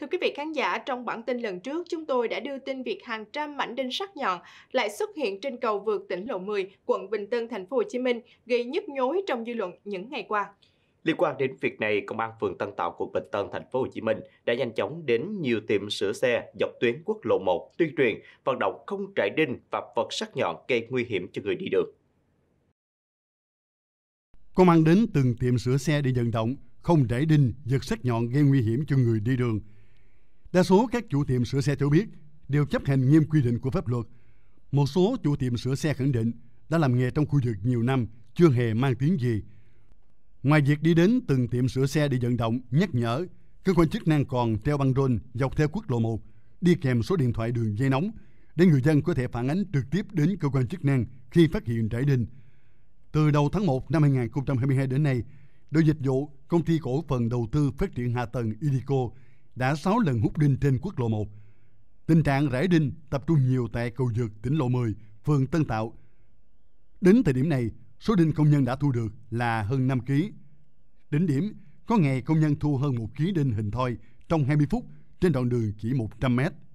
Thưa quý vị khán giả, trong bản tin lần trước chúng tôi đã đưa tin việc hàng trăm mảnh đinh sắt nhọn lại xuất hiện trên cầu vượt tỉnh lộ 10, quận Bình Tân, thành phố Hồ Chí Minh, gây nhức nhối trong dư luận những ngày qua. Liên quan đến việc này, công an phường Tân Tạo quận Bình Tân thành phố Hồ Chí Minh đã nhanh chóng đến nhiều tiệm sửa xe dọc tuyến quốc lộ 1 tuyên truyền vận động không trải đinh và vật sắt nhọn gây nguy hiểm cho người đi đường. Công an đến từng tiệm sửa xe để vận động không trải đinh, vật sắt nhọn gây nguy hiểm cho người đi đường. Đa số các chủ tiệm sửa xe cho biết đều chấp hành nghiêm quy định của pháp luật. Một số chủ tiệm sửa xe khẳng định đã làm nghề trong khu vực nhiều năm, chưa hề mang tiếng gì. Ngoài việc đi đến từng tiệm sửa xe để vận động, nhắc nhở, cơ quan chức năng còn treo băng rôn dọc theo quốc lộ 1, đi kèm số điện thoại đường dây nóng để người dân có thể phản ánh trực tiếp đến cơ quan chức năng khi phát hiện rải đinh. Từ đầu tháng 1 năm 2022 đến nay, đội dịch vụ Công ty Cổ phần Đầu tư Phát triển Hạ tầng IDICO đã 6 lần hút đinh trên quốc lộ 1. Tình trạng rải đinh tập trung nhiều tại cầu vượt tỉnh lộ 10, phường Tân Tạo. Đến thời điểm này, số đinh công nhân đã thu được là hơn 5 kg. Đỉnh điểm, có ngày công nhân thu hơn 1 kg đinh hình thoi trong 20 phút trên đoạn đường chỉ 100 mét.